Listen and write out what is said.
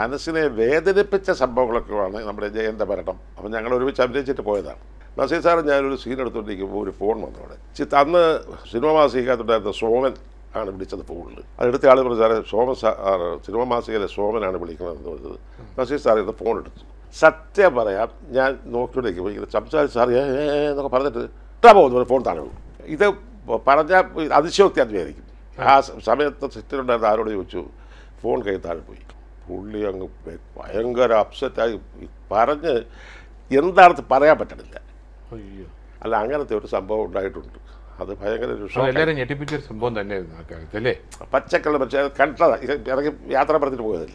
മനസ്സിനെ വേദനിപ്പിച്ച സംഭവങ്ങളൊക്കെയാണ് നമ്മുടെ ജയൻ്റെ ഭരണം അപ്പം ഞങ്ങൾ ഒരുമിച്ച് അഭിനയിച്ചിട്ട് പോയതാണ് നസീർ സാറ് ഞാനൊരു സീൻ എടുത്തുകൊണ്ടിരിക്കുമ്പോൾ ഒരു ഫോൺ വന്നു അവിടെ ചിത്ത് അന്ന് സിനിമ മാസികത്തുണ്ടായിരുന്ന സോമൻ ആണ് വിളിച്ചത് ഫോണിൽ അതെടുത്ത ആൾ പറഞ്ഞു സാറേ സോമൻ സാർ സിനിമ മാസികയിലെ സോമനാണ് വിളിക്കുന്നതെന്ന് പറഞ്ഞത് നസീർ സാർ ഇത് ഫോൺ എടുത്തു സത്യം പറയാം ഞാൻ നോക്കിയോടേക്ക് ഇങ്ങനെ സംസാരിച്ച് സാർ എന്നൊക്കെ പറഞ്ഞിട്ട് ഇട്ടാ പോകുന്നു ഫോൺ താഴെ ഇത് പറഞ്ഞാൽ അതിശയോക്തി അതിവേദിക്കും ആ സമയത്ത് സെറ്റിലുണ്ടായിരുന്ന ആരോട് ചോദിച്ചു ഫോൺ കൈ താഴെ പോയി പുള്ളി അങ്ങ് ഭയങ്കര അപ്സെറ്റായി പറഞ്ഞ് എന്താണെന്ന് പറയാൻ പറ്റണില്ല അല്ല അങ്ങനത്തെ ഒരു സംഭവം ഉണ്ടായിട്ടുണ്ട് അത് ഭയങ്കര സംഭവം തന്നെയായിരുന്നു അല്ലേ പച്ചക്കള്ള പക്ഷേ കണ്ടതാണ് ഇറങ്ങി യാത്ര പറഞ്ഞിട്ട് പോയതല്ല